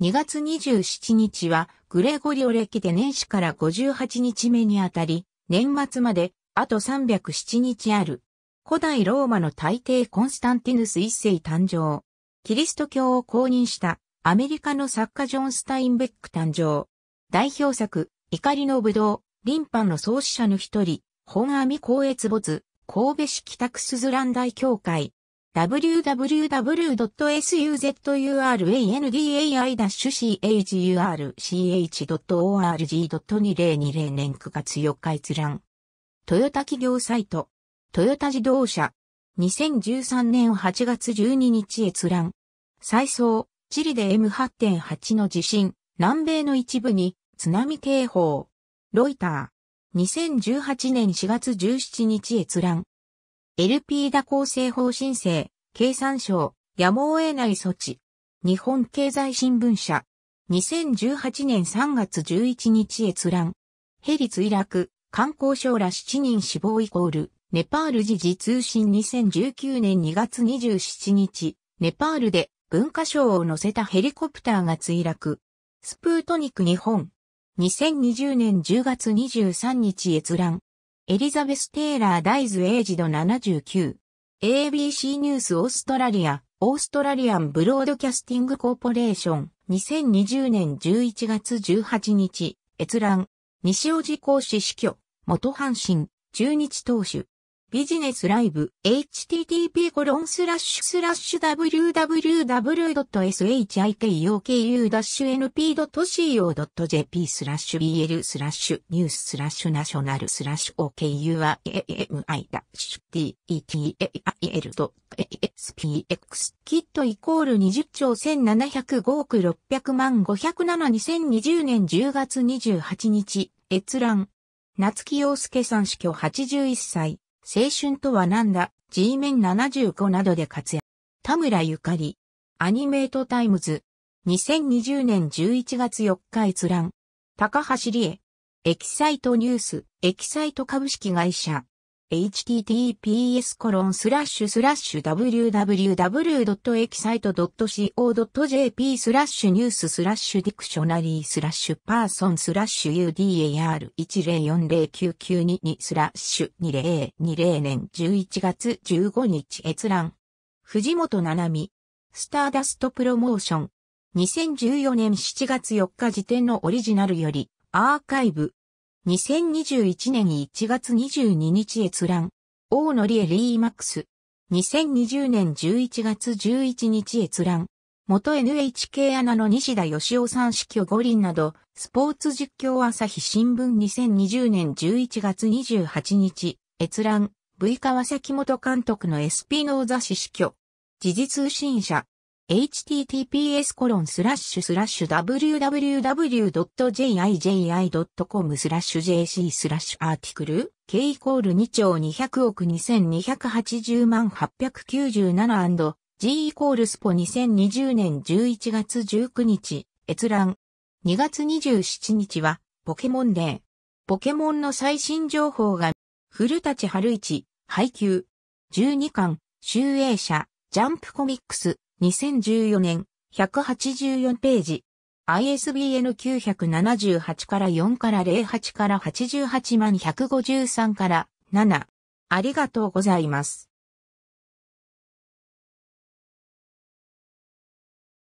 2月27日はグレゴリオ歴で年始から58日目にあたり、年末まであと307日ある。古代ローマの大帝コンスタンティヌス一世誕生。キリスト教を公認したアメリカの作家ジョン・スタインベック誕生。代表作、怒りの武道、リンパの創始者の一人、本阿弥光越没、神戸市北区スズラン大教会、w w w s u z u r a n d a i c h a g u r c h o r g 2 0 2 0年9月4日閲覧。トヨタ企業サイト。トヨタ自動車。2013年8月12日閲覧。再送。チリで M8.8 の地震。南米の一部に津波警報。ロイター。2018年4月17日閲覧。LP 打工成法申請、経産省、やむを得ない措置。日本経済新聞社。2018年3月11日閲覧。ヘリ墜落、観光省ら7人死亡イコール、ネパール時事通信2019年2月27日、ネパールで文化省を乗せたヘリコプターが墜落。スプートニク日本。2020年10月23日閲覧。エリザベス・テイラー・ダイズ・エイジド79。ABC ニュースオーストラリア、オーストラリアンブロードキャスティングコーポレーション、2020年11月18日、閲覧、西尾寺講師死去、元阪神、中日投手、ビジネスライブ http コロンスラッシュスラッシュ www.shikoku-np.co.jp スラッシュ bl スラッシュニューススラッシュナショナルスラッシュ okuami-detail.spx キットイコール20兆1705億600万5072020年10月28日閲覧夏木陽介さん死去81歳。青春とはなんだ、G メン75などで活躍。田村ゆかり、アニメートタイムズ、2020年11月4日閲覧、高橋理恵、エキサイトニュース、エキサイト株式会社、https www.excite.co.jp スラッシュニューススラッシュディクショナリースラッシュパーソンスラッシュ UDAR1040992 スラッシュ2020年11月15日閲覧。藤本七海。スターダストプロモーション。2014年7月4日時点のオリジナルよりアーカイブ。2021年1月22日閲覧。大野理恵リーマックス。2020年11月11日閲覧。元 NHK アナの西田義夫さん死去五輪など、スポーツ実況朝日新聞2020年11月28日、閲覧、V 川崎元監督の SP ピノーザ氏死去。時事通信社、https コロンスラッシュスラッシュ www.jiji.com スラッシュ jc スラッシュアーティクル k イコール2兆200億2280万897 g イコールスポ2020年11月19日閲覧2月27日はポケモンデーポケモンの最新情報が古立春一配給12巻集英社ジャンプコミックス2014年、184ページ。ISBN 978から4から08から88万153から7。ありがとうございます。